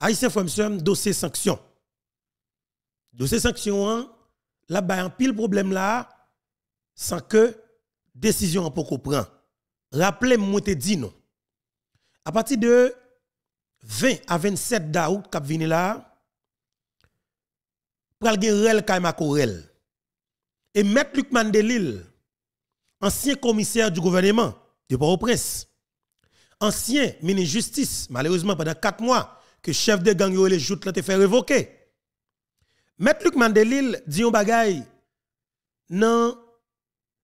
Haïtien monsieur, dossier sanction. Dossier sanction, hein, là, bas un pile problème là, sans que décision en poko prend. Rappelez-moi, te dit non. À partir de 20 à 27 d'août, kap vini là, pral gen rel kaima korel. Et M. Luc Mandelil, ancien commissaire du gouvernement de Port-au-Prince, ancien ministre de justice, malheureusement pendant 4 mois, que chef de gang les joutes là te fait révoquer. Maître Luc Mandelil dit un bagay dans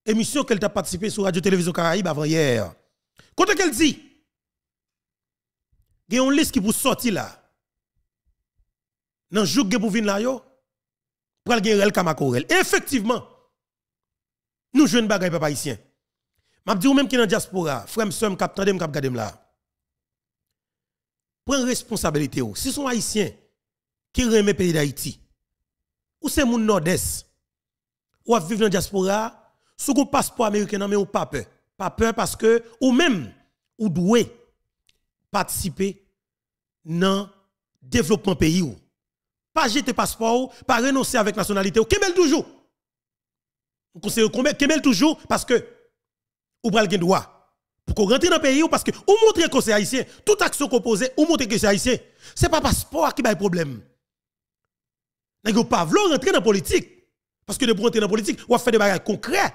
émission qu'elle t'a participé sur Radio Télévision Caraïbe avant hier. Quand qu'elle dit il y a une liste qui vous sortir là. Dans jouk pour venir là yo pour gagner rel kamakorel. Effectivement. Nous jouons bagay papa M'a dit ou même qui dans diaspora, frère m'sœur m'cap tande kap gade là prend responsabilité. Si sont Haïtien qui remet pays d'Haïti, ou c'est mon nord-est, ou à vivre dans la diaspora, sous un passeport américain, mais ou pas peur. Pas peur parce que, ou même, ou doué participer dans le développement pays. Ou. Pas jeter passeport, pas renoncer avec la nationalité. Ou kemel toujours. Vous conseillez kemel toujours parce que, ou pral droit. Pour qu'on rentre dans le pays, parce que ou montrer que c'est haïtien. tout action qu'on pose, vous montrez que c'est haïtien. Ce n'est pas passeport qui a problème. Vous pas vouloir rentrer dans la politique. Parce que de rentrer dans la politique, vous faire des bagages concrets.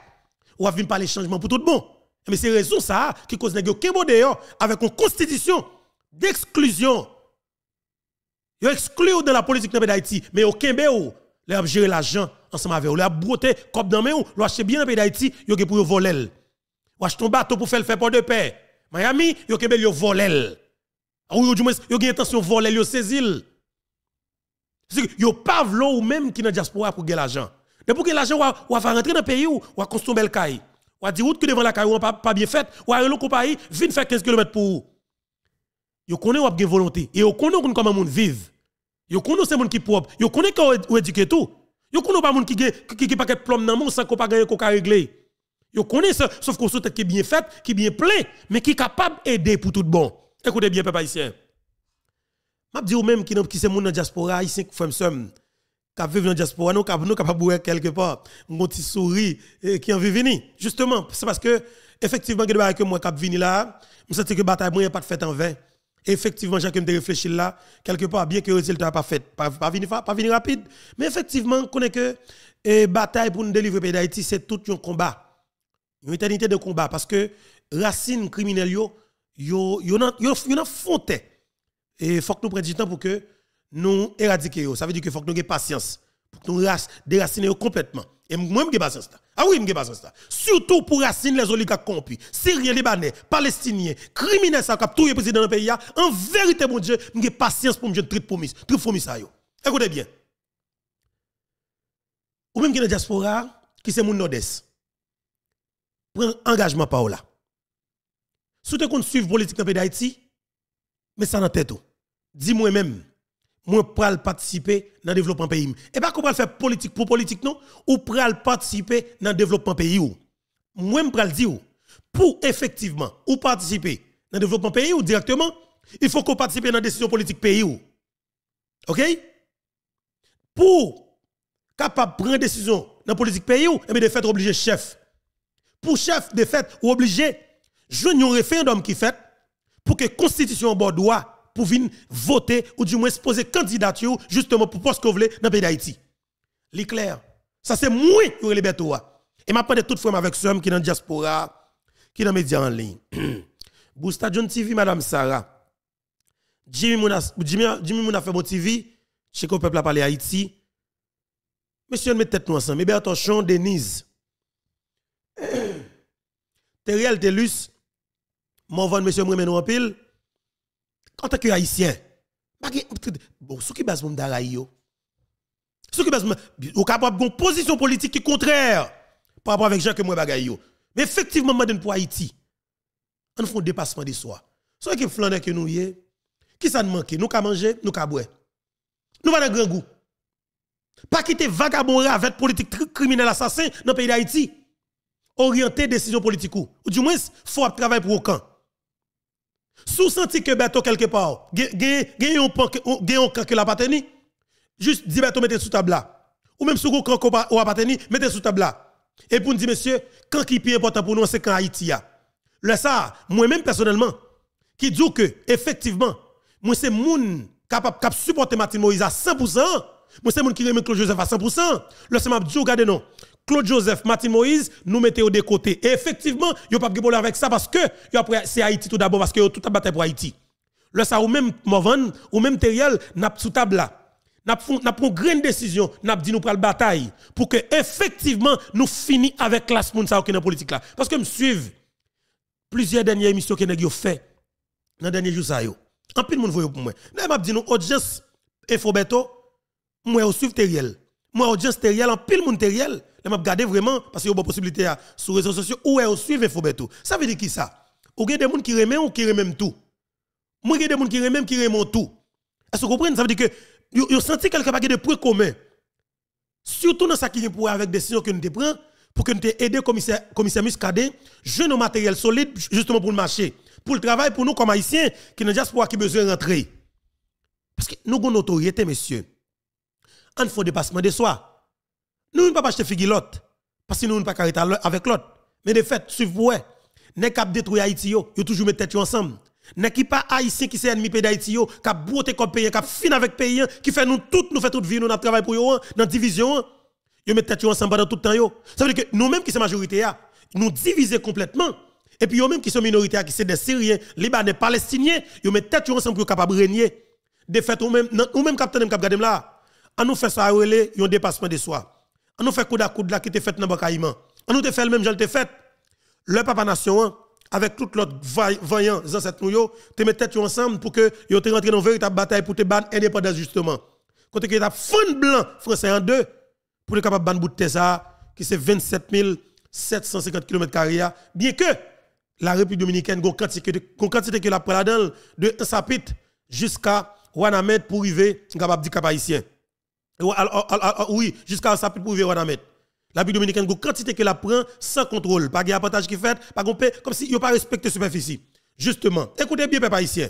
Vous venir parler changement pour tout le monde. Mais c'est raison ça qui cause les d'ailleurs avec une constitution d'exclusion. Vous exclu de la politique dans pays d'Haïti, mais au Kembe, vous avez gérer l'argent ensemble avec vous. Vous avez broté comme dans vous, ou achetez bien dans le pays d'Haïti, vous pour voler. Wache un bateau pour faire le faire port de paix. Miami, yo kebel yo volel. Ah, ou yo du moins, yo gen intention volel, yo saisir. Yo pas vlo ou même qui dans diaspora pour gagner l'argent. Mais pour gagner l'argent, ou va rentrer dans le pays ou va construire le caille. Ou va dire route que devant la caille ou pas pa bien fait, ou va l'autre pays, vin faire 15 km pour ou. Yo connaît ou gen volonté et yo connaît comment moun vivre. Yo connaît c'est moun qui propre, yo connaît ou éduquer tout. Yo connaît pas monde qui qui qui paquet plomb dans monde sans qu'on pas gagner qu'on régler. Vous connaissez, sauf qu'on sait qui est bien fait, qui est bien plein, mais qui est capable d'aider pour tout bon. Écoutez bien, peuple haïtien. Je dis ou même qui qui c'est mon dans diaspora haïtien qui font somme qui vivent dans diaspora nous nous capable boire quelque part un petit sourire eh, qui en veut venir justement c'est parce que effectivement que que moi qui là je sais que bataille n'est pas de en vain effectivement j'ai de réfléchi là quelque part bien que le résultat pas fait pas pas venir pas venir rapide mais effectivement connaît que eh, bataille pour nous délivrer pays d'Haïti c'est tout un combat une éternité de combat parce que racine criminelle yo yo yo yo fonté et faut que nous prenions du temps pour que nous éradiquions ça veut dire que faut que nous ayons patience pour que nous déracinions complètement et moi que patience là ah oui que patience là surtout pour racine les oligarques corrompus syriens libanais palestiniens criminels ça cap tout les président dans le pays en vérité mon dieu j'ai patience pour me traiter promis de promis ça yo écoutez bien ou même qui la diaspora qui c'est mon nord engagement Paola. là. Si vous suivre politique dans le pays d'Haïti, mais ça dans tête. Oh. Dis-moi même, moi pral participer dans le développement pays. Et pas qu'on pral faire politique pour politique non, ou pral participer dans le développement pays ou. Oh. Moi pral dire oh, pour effectivement ou participer dans le développement pays ou directement, il faut qu'on participe dans la décision politique pays ou. OK Pour capable prendre décision dans la politique pays ou, et eh bien de faire obligé chef pour chef de fête ou obligé, je un référendum qui fait pour que la constitution bordeaux droit pour voter ou du moins se poser candidature justement pour poste que vous voulez dans le pays d'Haïti. C'est clair. Ça c'est moi qui les bêtes. Et ma parle de toute femme avec ceux qui sont dans la diaspora, qui sont dans les médias en ligne. Bousta John TV, Madame Sarah. Jimmy Mouna, Jimmy, Mouna fait mon TV. Chez le peuple à parler Haïti. Monsieur, mettez tête nous ensemble. Eh attention Denise. Teriel Telus, mon vent, monsieur Mremen en pile, en tant que haïtien, bon, ce qui base mon daraïo, ce qui base au capable une position politique qui est contraire par rapport avec gens que moi bagaille Mais effectivement, madame pour Haïti, on fait un dépassement de soi. Soit qui flaneur que nous y qui ça nous manque, nous qu'à manger, nous qu'à boire. Nous avons un grand goût. Pas quitter vagabond avec politique criminel assassin dans le pays d'Haïti orienter décision politique ou, du moins faut travailler pour aucun sous senti que bateau quelque part gagne un camp que tenu, juste dit Beto mettez sous table là ou même un camp qu'on tenu, mettez sous table là et pour nous dire monsieur quand qui est important pour nous c'est quand Haïti a le ça moi même personnellement qui dit que effectivement moi c'est moun capable cap supporter Martin Moïse à 100% moi c'est moun qui remet Claude Joseph à 100% le c'est m'a dit regardez non Claude Joseph, Martin Moïse, nous mettons de côté. Et effectivement, il n'y a pas de avec ça parce que c'est Haïti tout d'abord, parce que tout a bataille pour Haïti. Là, ça, ou même Movan, ou même Teriel, n'a sous table là. N'a pris une grande décision, n'a dit nous prenons la bataille pour que effectivement nous finissions avec la classe moun ça qui politique là. Parce que me suivent plusieurs dernières émissions que ont fait dans dernier jour ça yo. En pile monde voyou pour moi. Là m'a dit nous audience et Fobeto, moi au suivre Teriel. Moi audience Teriel en pile monde Teriel les m'a regarder vraiment parce qu'il y a une possibilités sur les réseaux sociaux où est vous suivez Fobeto. Ça veut dire qui ça Ou il des gens qui remettent ou qui remet tout. Moi, il y a des gens qui remettent qui remonte tout. Est-ce que vous comprenez Ça veut dire que vous senti quelque part de points communs. Surtout dans ce qui est pour avec des signes que nous prenons pour que nous aider commissaire, commissaire Muscadet, je nos matériel solide justement pour le marché, pour le travail, pour nous comme haïtiens qui n'ont diaspora qui besoin de rentrer. Parce que nous avons une autorité, messieurs. On fait dépassement de soi. Nous ne pouvons pas acheter l'autre. Parce que nous ne pas arrêter avec l'autre. Mais de fait, suivez vous. N'est avons détruit Haïti, toujours mettre tête ensemble. N'est qui pas haïtien qui c'est ennemi pays qui a comme pays, qui fin avec pays, hein, qui fait nous toutes, nous fait toute vie, nous travaillons pour nous hein, dans division, hein. yo mettons tête ensemble pendant tout le temps, Ça veut dire que nous-mêmes qui sommes majorité, nous diviser complètement. Et puis, nous mêmes qui sont minoritaires, qui sont des Syriens, Libanais, Palestiniens, ils mettent tête ensemble pour capable de régner. De fait, ou même, même nous là, nous ça, dépassement de soi on nous fait coup à coup là qui était fait dans caïman. on nous fait le même genre te fait le papa nation avec toute l'autre vaillant ancêtres nous yo te ensemble pour que rentrent rentrent dans une véritable bataille pour te battre indépendance justement quand tu as fond blanc français en deux pour être capable battre bout de ça qui c'est 27 750 km bien que la République dominicaine ait quantité quantité que la prend de sapit jusqu'à Wanamet pour arriver capable dire oui, jusqu'à ça, pour prouver en mettre. La République dominicaine, une quantité qu'elle prend sans contrôle, pas de avantage qui fait, pas de comme si il n'y a pas respecté superficie. Justement, écoutez bien, peuple haïtien.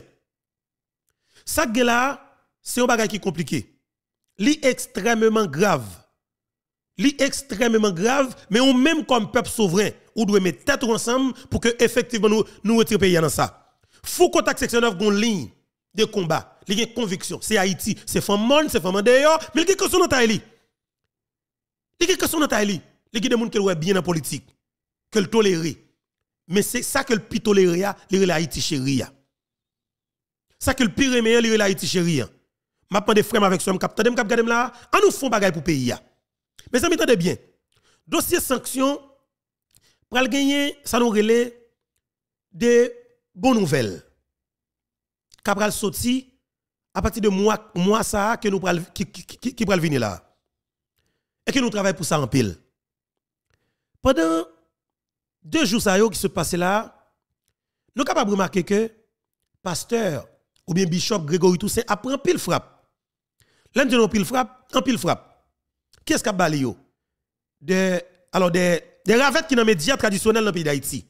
Ça, là, c'est un bagage qui est compliqué. Li extrêmement grave. Li extrêmement grave, mais on même comme peuple souverain, on doit mettre tête ensemble pour que effectivement nous nous retirions pays dans ça. Fou contact section 9 une ligne de combat, il y a conviction. C'est Haïti, c'est Famon, c'est Famon d'ailleurs, mais il y a question dans ta li. Il y a dans ta Il y a des gens qui sont bien en politique, qui le tolèrent. Mais c'est ça que le plus toléré, c'est l'Haïti chérie. Ça que le pire meilleur c'est l'Haïti chérie. maintenant des frères avec soi, m'a capté, m'a là, on ah, nous font bagaille pour pays. Mais ça m'étonne bien. Dossier sanction, pral gagner, ça nous relève des bonnes nouvelles le sorti à partir de moi, ça que nous pral qui qui, là. Et que nous travaillons pour ça en pile. Pendant deux jours ça qui se passait là, nous capables remarquer que pasteur ou bien bishop Grégory Toussaint a pris un pile frappe. L'un de nos pile frappe, un pile frappe. Qu'est-ce qu'a balé De alors des ravettes qui dans les médias traditionnels dans le pays d'Haïti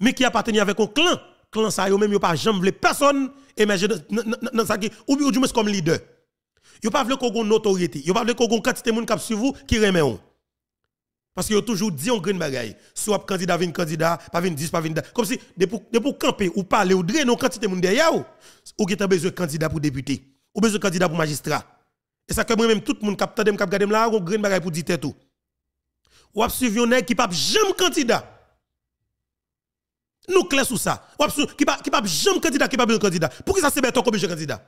mais qui appartenaient avec un clan clan ça yo même yo pas jamais voulu personne émerger dans ça qui ou du moins comme leader. Yo pas vle qu'on autorité, yo pas vle qu'on quantité moun kap sur vous qui remet Parce que yo toujours dit on green bagaille, soit candidat vin candidat, pas vin 10 pas vin comme si de pour de camper ou parler ou drainer quantité moun derrière ou ou qui besoin candidat pour député, ou besoin candidat pour magistrat. Et ça que moi même tout le monde m kap gade m là, on green bagaille pour dire tout. Ou a suivi nek qui pas jamais candidat nous clés sous ça. Qui pas qui pas jamais candidat qui pas bien candidat. Pour qui ça c'est bête comme je candidat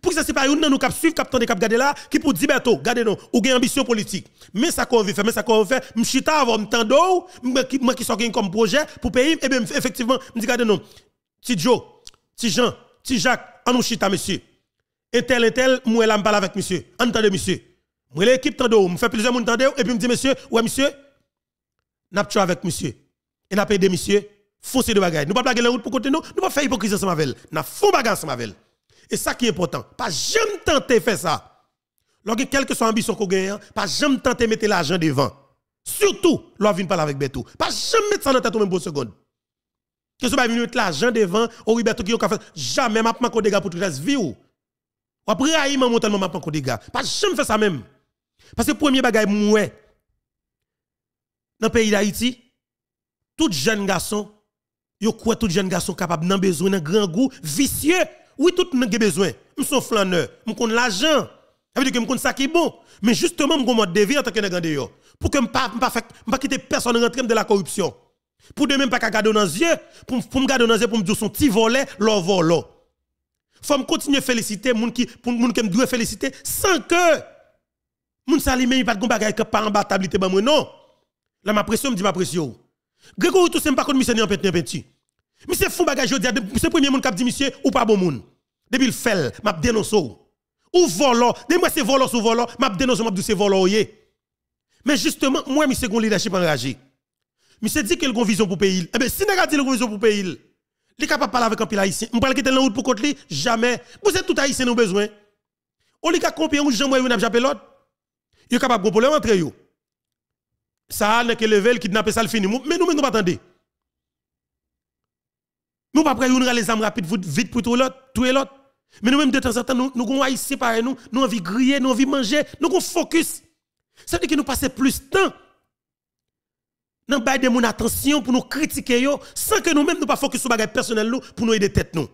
Pour qui ça c'est pas une nous cap suivre cap tendre cap garder là qui pour dire Berto, gardez nous ou gain ambition politique. Mais ça qu'on veut faire, mais ça qu'on veut faire, m'chita avant m'tando, moi qui sort comme projet pour payer et bien effectivement me dit gardez nous. Jean Tijan, Jacques on nous chita monsieur. Et tel et tel, moi là parle avec monsieur. Entendez monsieur. Moi l'équipe tando, me fait plusieurs monde et puis me dit monsieur, ouais monsieur, n'a avec monsieur. Et n'a pas monsieur fausser de bagaille. Nous pas blaguer la route pour côté nous, nous pas faire hypocrisie ensemble avec elle. Nous faux bagarre ensemble avec elle. Et ça qui est important, pas jamais tenter faire ça. Lorsque quelle que soit ambition qu'on gagne, pas jamais tenter mettre l'argent devant. Surtout, l'on vient parler avec Beto. Pas jamais mettre ça dans tête même pour seconde. Que ce soit mettre l'argent devant, ou Beto qui a fait, jamais m'a pas dégâts pour tout le reste, vie ou. après, aïe, ah, m'a monté, m'a pas dégâts. Pas jamais faire ça même. Parce que premier bagage, moué, Dans le pays d'Haïti, tout jeune garçon, Yo quoi tout jeune garçon capable capables besoin d'un grand goût vicieux. Oui, tout le monde a besoin. Je suis flâneur, je connais l'argent. Ça veut dire que je ça qui bon. Mais justement, je mode de vie en tant que grand Pour que je ne pas quitter personne train de la corruption. Pour de même pas garder dans les yeux, pour, me garder dans les yeux, pour me dire son petit volet, leur volo. Faut me continuer à féliciter pour les gens qui me doivent féliciter sans que, moun salimé, pas de bagay que pas en non. La ma pression me dit ma pression. Grégory Toussaint pas contre monsieur ni en petit Monsieur fou bagage monsieur premier monde qui dit monsieur ou pas bon Depuis le m'a dénoncé ou volo, des moi c'est volo sous volo, m'a dénoncé m'a dit c'est Mais justement, moi monsieur gon leadership enragé. Monsieur dit qu'il une vision pour pays. Eh ben si n'a dit une vision pour pays, il est capable de parler avec un pile haïtien. On parle en route pour jamais. Vous êtes tout besoin. ou Il est capable de ça, le level, kidnapper ça, le fini. Mais nous, nous pas attendez. Nous pas on nous les âmes rapides, vite pour tout l'autre, tout Mais nous-mêmes, de temps en temps, nous, avons ici, par nous, nous avons envie de griller, nous avons envie de manger, nous avons focus. Ça veut dire que nous passons plus de temps dans le de mon attention pour nous critiquer, sans que nous-mêmes nous pas focus sur bagage personnel pour nous aider tête nous.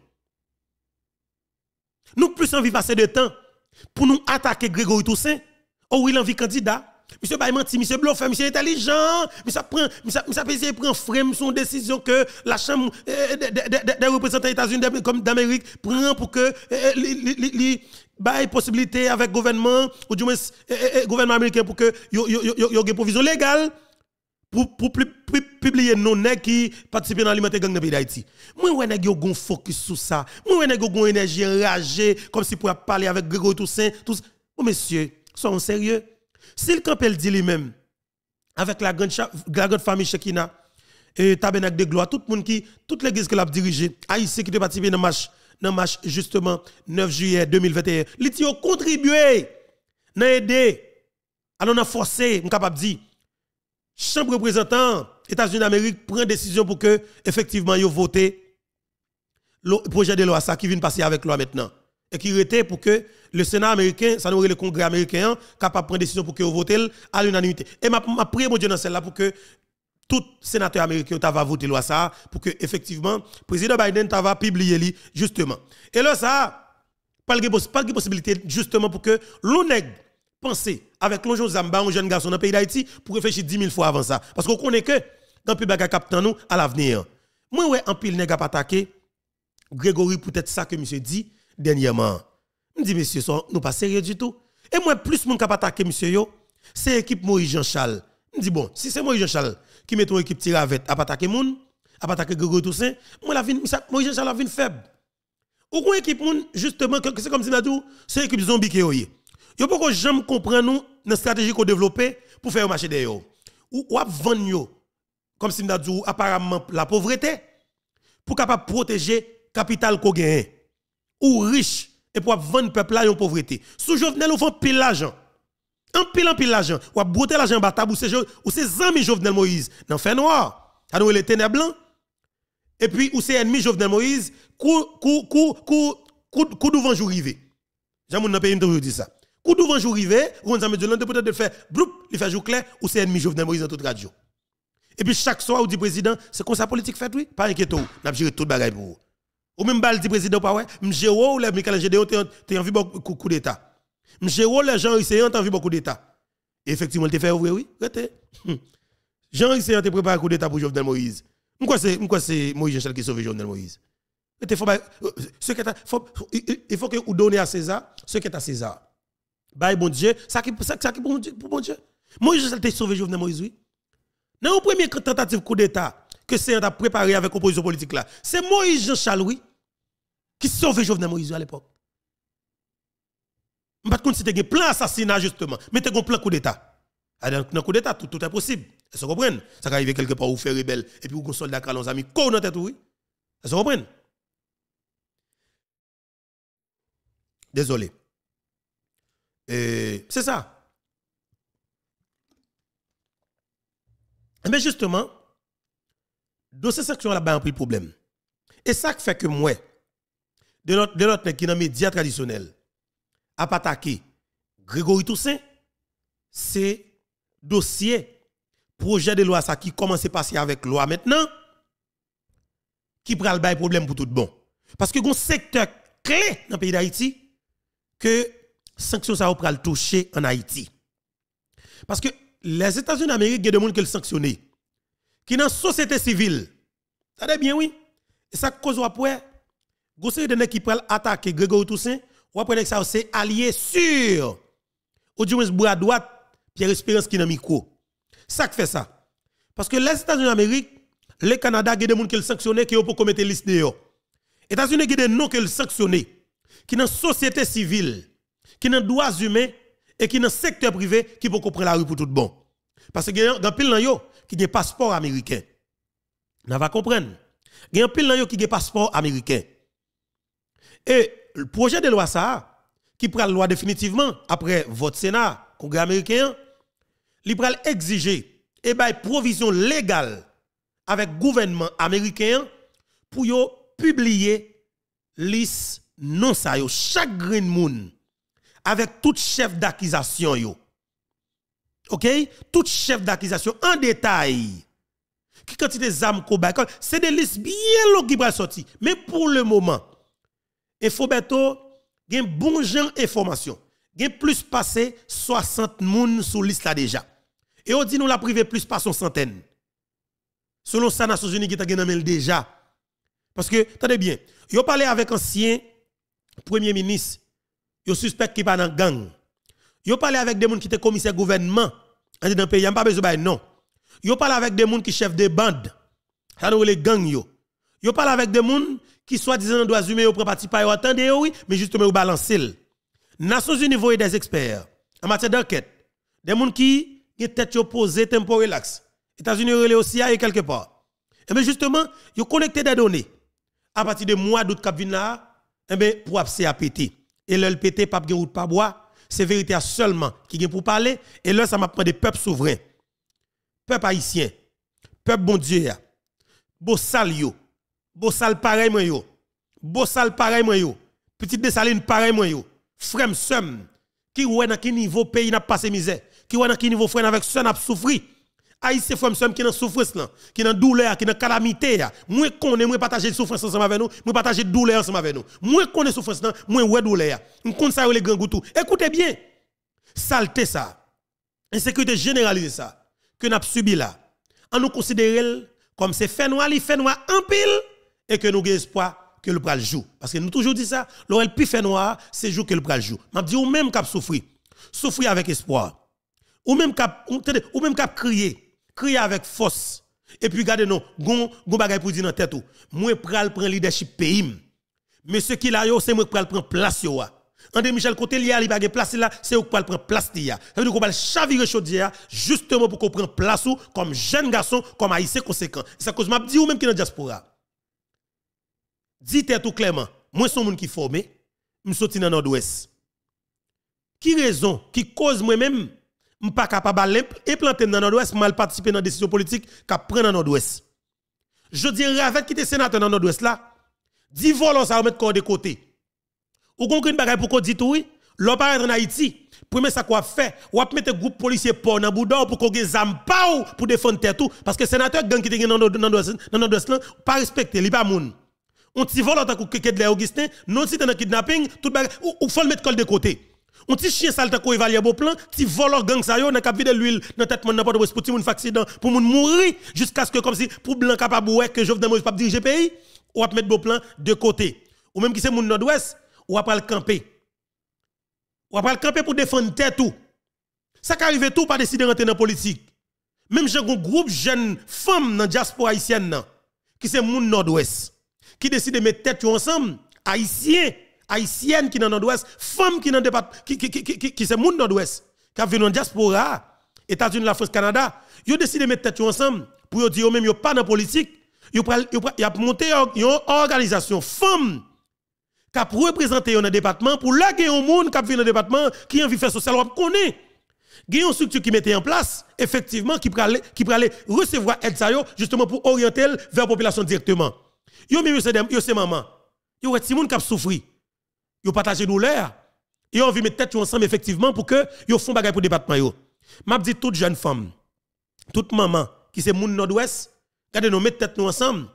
Nous plus envie de passer de temps pour nous attaquer Grégory Toussaint, ou il envie candidat, Monsieur pas menti, monsieur bluffé, monsieur intelligent, monsieur prend monsieur essayer prend frame son décision que la chambre euh, euh, des représentants des États-Unis comme d'Amérique prend pour que euh, les possibilités possibilité avec gouvernement ou du moins gouvernement américain pour que y ait une provision légale pour pour publier nos nègres qui participent dans l'alimentation gang dans pays d'Haïti. Moi je nèg yo un focus sur ça. Moi je nèg yo gon énergie enragée comme si pour parler avec Grégory Toussaint, oh monsieur, soyons sérieux. S'il Campbell dit lui-même, avec la grande, famille Shekina, et tabenak de gloire, tout le monde qui, toute l'église qui a dirigé, Haïti qui a participé dans le match, dans match justement 9 juillet 2021, ils ont contribué, dans aider, alors on a forcé, on capable dire, Chambre représentant, États-Unis d'Amérique prend décision pour que, effectivement, ils votent le projet de loi ça qui vient de passer avec loi maintenant. Et qui était pour que le Sénat américain, ça nous le Congrès américain, capable de prendre décision pour que vous à l'unanimité. Et ma, ma mon Dieu, dans celle-là, pour que tout sénateur américain va voter loi ça, pour que, effectivement, président Biden va publier justement. Et là, ça, pas de possibilité, justement, pour que l'on pense avec l'on Zamba, un jeune garçon dans le pays d'Haïti, pour réfléchir 10 000 fois avant ça. Parce qu'on connaît que, dans le va capter nous, à l'avenir. Moi, ouais, en pile, nèg pas attaqué. Grégory, peut-être ça que monsieur dit dernièrement. Je dis, monsieur, nous pas sérieux du tout. Et moi, plus mon cap attaquer, monsieur, c'est l'équipe Maurice Jean-Charles. Je dis, bon, si c'est Maurice Jean-Charles qui met ton équipe tiravette à attaquer moun, à attaquer Gogo Toussaint, moi, la Maurice Jean-Charles a une faible. Ou une équipe justement, c'est comme si nous c'est l'équipe zombie qui est. Yo pourquoi j'aime comprendre nous la stratégie qu'on développée pour faire marché de yo. Ou ou vendre yo comme si nous dit apparemment la pauvreté pour capable protéger capital qu'on gagne. Ou riche et pour vendre peuple à en pauvreté. Sous Jovenel, on fait pile l'argent. En pile en pile l'argent. Ou brouter l'argent en bataille ou ses ou ses amis Jovenel Moïse dans fait noir. alors nous les ténèbres blancs. Et puis ou ses ennemis Jovenel Moïse cou cou cou cou kou cou devant jour rivé. J'ai mon pays vous dire ça. Coup vont jour rivé, on a mis de peut-être de faire bloup, il fait jour clair ou c'est ennemis Jovenel Moïse dans toute radio. Et puis chaque soir, on dit président, c'est comme ça politique fait, oui. Pas inquiétant, on a géré tout le bagage pour vous. Ou même bal dit président pas ouais, m'géro ou les michel Gédéon t'es en vie beaucoup coup d'état. M'géro les gens ici en vie beaucoup d'état. Effectivement, t'es fait ouvrir oui, rete. Jean ici t'es préparé coup d'état pour Jovenel Moïse. M'quoi c'est m'quoi c'est Moïse Jean qui sauve Jovenel Moïse. Il faut il faut que vous donnez à César ce qui est à César. Bye bah, bon Dieu, ça qui ça, qui pour bon Dieu. Moïse Jean t'es sauvé Jovenel Moïse oui. Dans la première tentative coup d'état, que c'est a préparé avec opposition politique là. C'est Moïse Jean Chaloui qui sauve Jovenel Moïse à l'époque. Je ne sais pas si c'était un plan assassinat justement, mais as un plan coup d'État. Dans coup d'État, tout, est possible. Est-ce que Ça va arriver quelque part où faire rebelle et puis vous avez un soldat qui a amis, qu'on dans tête, oui. Est-ce que Désolé. C'est ça. Mais justement, dossier sanction là-bas a le problème. Et ça fait que moi, de l'autre, qui dans les médias traditionnels, a attaqué Grégory Toussaint, c'est dossier, projet de loi ça qui commence à passer avec loi maintenant, qui prend le problème pour tout bon. Parce que y un secteur clé dans le pays d'Haïti que sanction ça va le toucher en Haïti. Parce que les États-Unis d'Amérique des qui le sanctionnent qui dans la société civile. Ça bien, oui. Et ça cause après, vous de attaqué qui peuvent attaquer Grégory Toussaint, ou après, ça, c'est allié sur Ou du droite, Pierre Espérance qui dans micro. Ça fait ça. Parce que les États-Unis d'Amérique, le Canada, il y a des gens qui sont sanctionnés, qui ont pour commettre liste de Les États-Unis, il y des noms qui le qui dans la société civile, qui dans les droits humains, et qui dans le secteur privé, qui peut comprendre la rue pour tout bon. Parce que dans pile dans yo, qui un passeport américain. Vous va comprendre. Il y a un pile qui ont passeport américain. Et le projet de loi ça, qui prend la loi définitivement après votre Sénat, Congrès américain, il prend exiger et eh une ben, provision légale avec gouvernement américain pour publier liste non ça yo chaque green moon avec tout chef d'accusation yo OK Tout chef d'accusation en détail. Qui quantité d'armes c'est des listes bien longues qui vont sortir. Mais pour le moment, il faut bientôt bon genre information. a plus passé 60 moun sur liste là déjà. Et on dit nous la privé plus pas son centaine. Selon ça Nations Unies qui déjà. Parce que attendez bien, yo parlé avec un ancien premier ministre, yo suspect qui pas dans gang. Yo parlé avec des gens qui étaient commissaires gouvernement dans le pays, pas besoin non. Yo parlé avec des gens qui chef de bande. Ça nous les gangs yo. Yo parlé avec des gens qui soit disant doit zoomer au parti pas attendez oui, mais justement au balancer. Nations Unies ont des experts en matière d'enquête. Des gens qui ont tête peu tempo relax. États-Unis relé aussi et quelque part. Et eh bien justement, yo connecté des données à partir de mois d'août cap là, et eh bien pour CAPT. Et l'LPT pas de route pas bois c'est vérité seulement qui vient pour parler. Et là, ça m'a des peuples souverains, peuple haïtien, peuple bon Dieu, beau yo, beau sal pareil moi yo, beau pareil moi yo, petite dessaline pareil moi yo, frère somme, qui ouais dans quel niveau pays n'a pas passé misère, qui ouais dans quel niveau frère avec son n'a souffri. Haïtien frère a qui dans souffrance là, qui a douleur, qui dans calamité là. Moi connais, moi partager souffrance avec nous, moi partager douleur ensemble avec nous. Moi connais souffrance là, moi ouais douleur. On compte ça les grands Écoutez bien. Saleté ça. Insécurité généralisée ça que nous subi là. En nous considérant comme c'est fait noir, fait noir en pile et que nous avons espoir que le pral joue parce que nous toujours dit ça, l'orel plus fait noir, c'est jour que le pral joue. M'a dit ou même cap souffrir. Souffrir avec espoir. Ou même cap ou même crier crie avec force. Et puis, regardez, nous gon, gon bagay pour dire dans tête ou. Moi, pral prend leadership pays. Mais ce qui là, c'est moi qui pral prend place yo. André Michel Côté, li y a bagay place là, c'est ou qui prend place là. Ça veut dire qu'on va chavirer chaudière, justement pour qu'on prenne place ou, comme jeune garçon, comme haïtien conséquent. C'est cause m'a dit ou même qui dans diaspora. dites tête clairement, moi, son monde qui formé, me sorti dans nord-ouest. Qui raison, qui cause moi-même, ne suis pas capable d'implanter dans le Nord-Ouest, mal participer dans la décision politique qui prend dans le Nord-Ouest. Je dirais avec qui des sénateur dans le Nord-Ouest là, dis volant ça remettre corps de côté. Ou qu'on une bagarre pour qu'on dit oui, est en Haïti, premier ça quoi fait, ou mettre groupe policier pour dans boudon pour qu'on gagne zam pour défendre tête tout parce que sénateur gang qui est dans Nord-Ouest là, pas respecté, il pas moun. On t'y volant tant que Augustin, non si dans kidnapping, tout bagarre ou, faut le mettre col de côté. On petit chien sale ko évaluer beau plan, ti voleur gang sa yo nan cap vide l'huile dans tête mon n'importe pour ti moun accident, pour moun mourir jusqu'à ce que comme si pour blanc capable ouais que Jovenel Moïse pas diriger pays, ou ap mettre beau plan de côté. Ou même qui c'est moun nord-ouest, ou ap le camper. Ou ap le camper pour défendre tête tout. Ça qui arrive tout pas décider rentrer dans politique. Même j'ai un groupe jeunes femmes dans diaspora haïtienne qui c'est moun nord-ouest qui décide de mettre tête ensemble haïtien haïtiennes qui sont dans l'Ouest, femmes qui sont dans qui qui qui qui qui monde dans l'Ouest, qui en diaspora, États-Unis, la France, Canada, ils ont décidé de mettre tête ensemble pour dire eux même pas dans politique, ils ont monté une organisation femmes qui a représenté dans le département pour la gagner un monde qui vient dans le département qui envie faire social on connaît. Gagne une structure qui mettait en place effectivement qui pourrait qui recevoir aide justement pour orienter vers la population directement. Yo même yo c'est maman. Yo a des gens qui souffri yo partager douleur et on vit mettre tête ensemble effectivement pour que yo font bagaille pour département yo m'a dit toute jeune femme toute maman qui c'est monde nord-ouest gardez nous mettre tête nous ensemble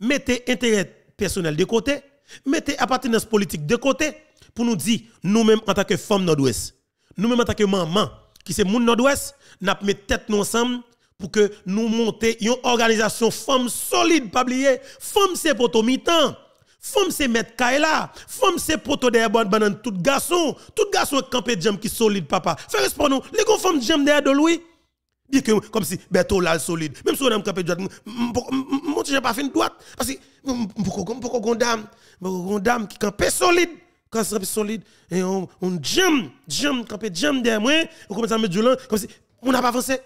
mettez intérêt personnel de côté mettez appartenance politique de côté pour nous dire nous-mêmes en tant que femme nord-ouest nous-mêmes en tant que maman qui c'est monde nord-ouest n'a mettons tête nous ensemble pour que nous montions une organisation femme solide pas oublier femme c'est pour tout mi-temps Femme c'est mettre kayla, femme c'est poto derrière bonne banane tout garçon, tout garçon campé jam qui solide papa. Fais pour nous, les gon femme jam derrière de lui. Bien que comme si Beto là solide, même si on a campé droite, mon j'ai pas fin droite parce que pourquoi pourquoi dame, pourquoi dame qui campé solide quand solide et on on jam jam campé jam derrière moi, on commence à mettre du comme si on n'a pas avancé.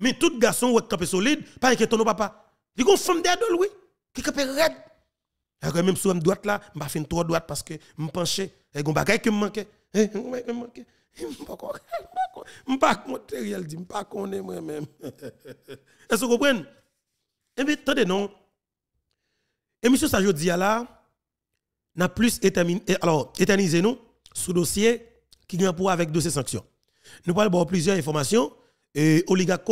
Mais tout garçon qui campé solide, pas que ton papa. Les gon femme derrière de lui qui campé red même sur droite là, je fais trop droite parce que je penchais. Et je bagaille qui me manquait. Je eh, me manquait. Eh, je ne pas monter, dit, je ne pas moi-même. Est-ce que vous comprenez? Eh bien, attendez, non. Et monsieur Sajodia là, n'a plus eh, alors, éternisé nous sous dossier qui a pour avec dossier sanctions. Nous parlons plusieurs informations et a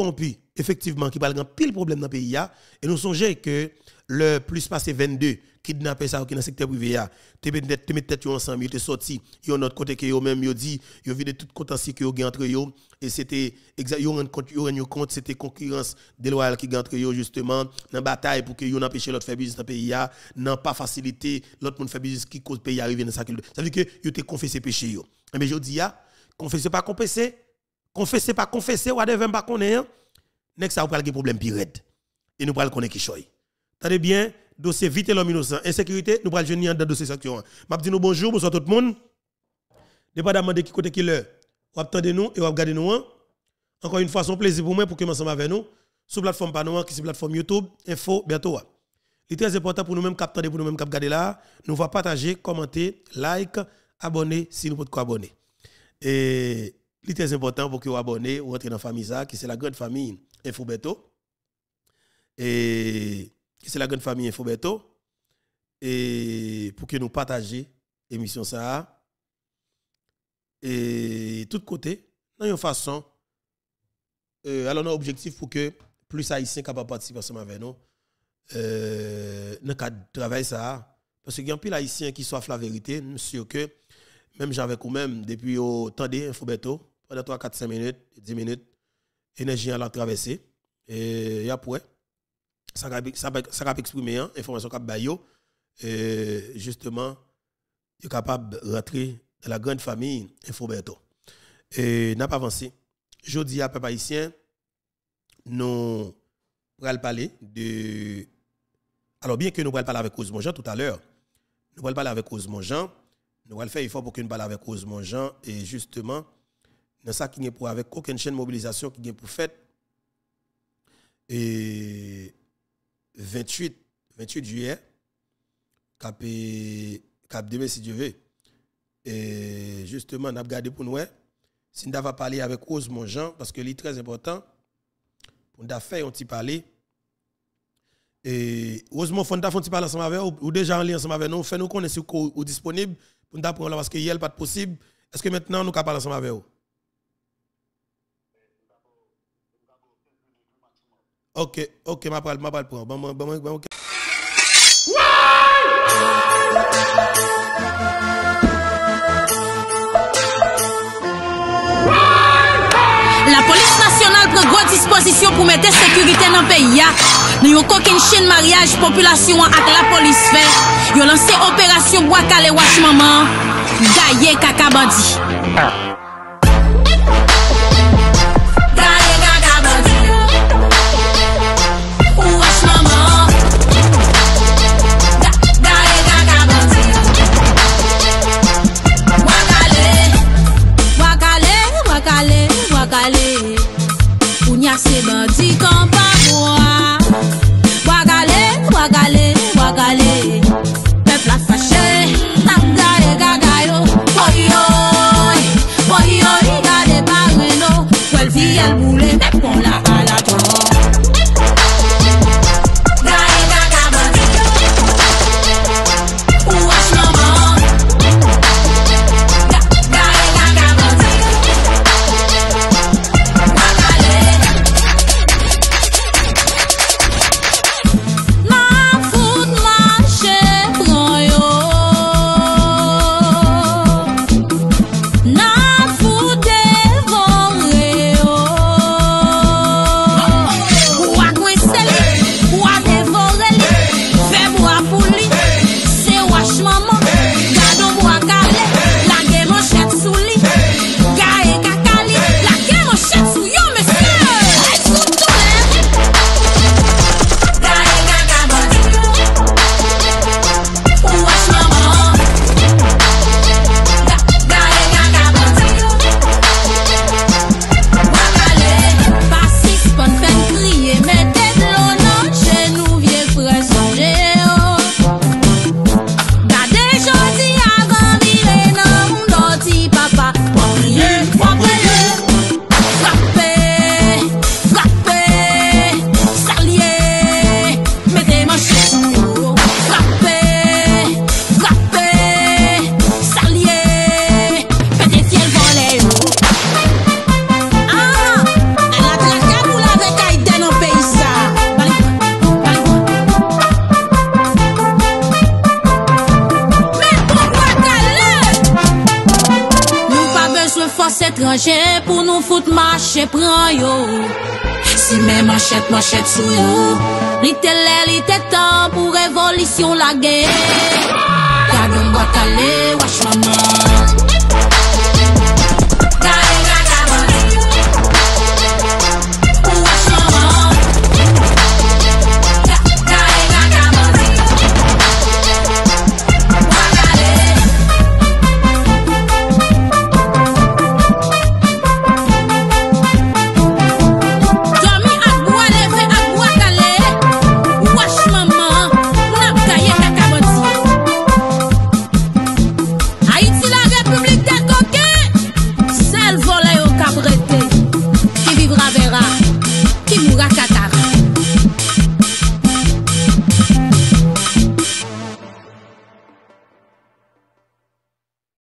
effectivement, qui parlent grand pile problème dans le pays. Hein. Et nous songeons que le plus passé 22 kidnapper ça qui dans secteur privé là tu tête, tu mettre tête ensemble tu sorti yo notre côté que yo même yo dit yo vide toute contentieux que yo gagne entre yo et c'était yo rend compte yo rend compte c'était concurrence déloyale qui gagne entre yo justement dans bataille pour que yo n'empêcher l'autre faire business dans pays là non pas facilité l'autre monde faire business qui cause pays arriver dans ça ça veut dire que yo t'es confessé péché yo mais eh je dis ya confessé pas confessé confessé pas confessé whatever pas connait hein next ça ou pas problème pirate et nous pas connait qui choy Tendez bien dossier vite l'homme innocent. Insécurité, nous prenons le dans dossier sanction. Je dis nous bonjour, bonsoir tout le monde. pas de qui côté qui l'heure, vous attendez nous et vous regardez nous. Hein. Encore une fois, son un plaisir pour moi pour que ensemble avec nous sur la plateforme Panoua, qui est la plateforme YouTube, info, bientôt. Il est très important pour nous-mêmes, capter pour nous-mêmes, regarder là. Nous va partager, commenter, like, abonner si nous pouvons quoi abonner. Et il est très important pour que vous abonnez ou entrez dans la famille, ça, qui c'est la grande famille Info bientôt. Et qui c'est la grande famille Infobeto, et pour que nous partagions l'émission ça. Et tout côté, dans une façon, euh, alors un objectif pour que plus haïtiens capables participer ensemble avec nous, euh, dans le cadre travail ça. Parce qu'il y a plus haïtiens qui soif la vérité, Nous suis que, même j'avais quand même depuis au temps d'Infobeto, pendant 3, 4, 5 minutes, 10 minutes, énergie a traversé. et après, ça va exprimer, l'information hein, information qui va justement, est capable de rentrer dans la grande famille Infoberto. Et n'a pas avancé. dis à Papa Haïtien, nous allons parler de. Alors, bien que nous allons parler avec Ousmane Jean tout à l'heure, nous allons parler avec Ousmane Jean, nous allons faire effort pour que nous parlions avec Ousmane Jean, et justement, dans ça qui n'est pas avec aucune chaîne de mobilisation qui est pour faite Et 28, 28 juillet, cap, cap demain si Dieu veut. Et justement, on a regardé pour nous, si on va parlé avec Osmond Jean, parce que c'est très important, pour nous faire un petit parler. Et Osmond Fonda, on parler ensemble avec ou, ou déjà en lien ensemble avec nous, fait nous connaître si vous disponible, pour nous apprendre parce que hier, pas possible. Est-ce que maintenant, nous avons parler ensemble avec vous? Ok, ok, ma parle, ma balle pour Bon, bon, ok. La police nationale prend grande disposition pour mettre sécurité dans le pays. Nous avons coquin chaîne mariage population avec la police fait. Ils lancé opération bois calé wash maman. Gaillé kaka bandit. Ah. Sebe di kon pa mwa Wakale, wakale, wakale Pe plas ashe Nandare kagayo Bwoy yoy Bwoy yoy Gade pa weno Kwen piye mwen Li oh. te lè, li te tan, pou revolisyon la gen Kanon batale ou